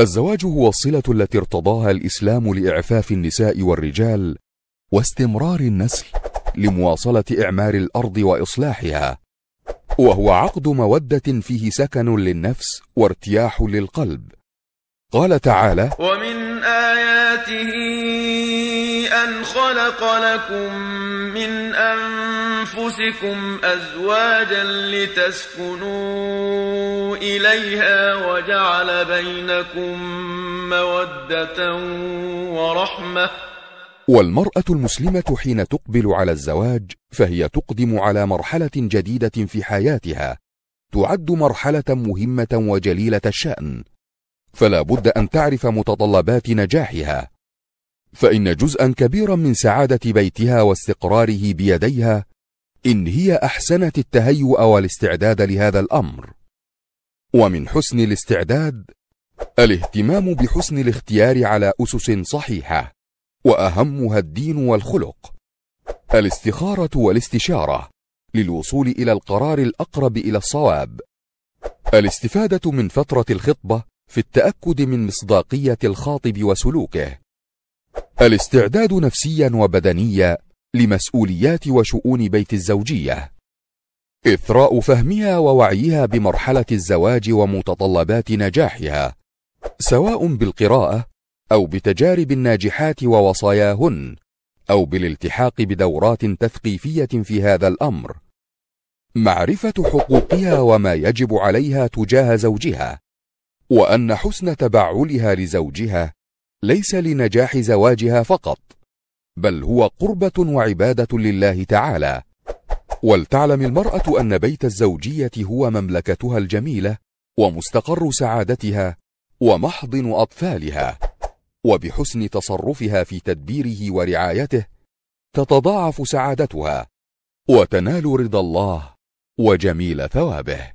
الزواج هو الصلة التي ارتضاها الإسلام لإعفاف النساء والرجال واستمرار النسل لمواصلة إعمار الأرض وإصلاحها وهو عقد مودة فيه سكن للنفس وارتياح للقلب قال تعالى ومن آياته أن خلق لكم من أنفسكم أزواجا لتسكنوا إليها وجعل بينكم مودة ورحمة والمرأة المسلمة حين تقبل على الزواج فهي تقدم على مرحلة جديدة في حياتها تعد مرحلة مهمة وجليلة الشأن فلا بد أن تعرف متطلبات نجاحها فإن جزءا كبيرا من سعادة بيتها واستقراره بيديها إن هي أحسنت التهيؤ والاستعداد لهذا الأمر ومن حسن الاستعداد الاهتمام بحسن الاختيار على أسس صحيحة وأهمها الدين والخلق الاستخارة والاستشارة للوصول إلى القرار الأقرب إلى الصواب الاستفادة من فترة الخطبة في التأكد من مصداقية الخاطب وسلوكه الاستعداد نفسيا وبدنيا لمسؤوليات وشؤون بيت الزوجية إثراء فهمها ووعيها بمرحلة الزواج ومتطلبات نجاحها سواء بالقراءة أو بتجارب الناجحات ووصاياهن أو بالالتحاق بدورات تثقيفية في هذا الأمر معرفة حقوقها وما يجب عليها تجاه زوجها وأن حسن تبعلها لزوجها ليس لنجاح زواجها فقط بل هو قربة وعبادة لله تعالى ولتعلم المرأة أن بيت الزوجية هو مملكتها الجميلة ومستقر سعادتها ومحضن أطفالها وبحسن تصرفها في تدبيره ورعايته تتضاعف سعادتها وتنال رضا الله وجميل ثوابه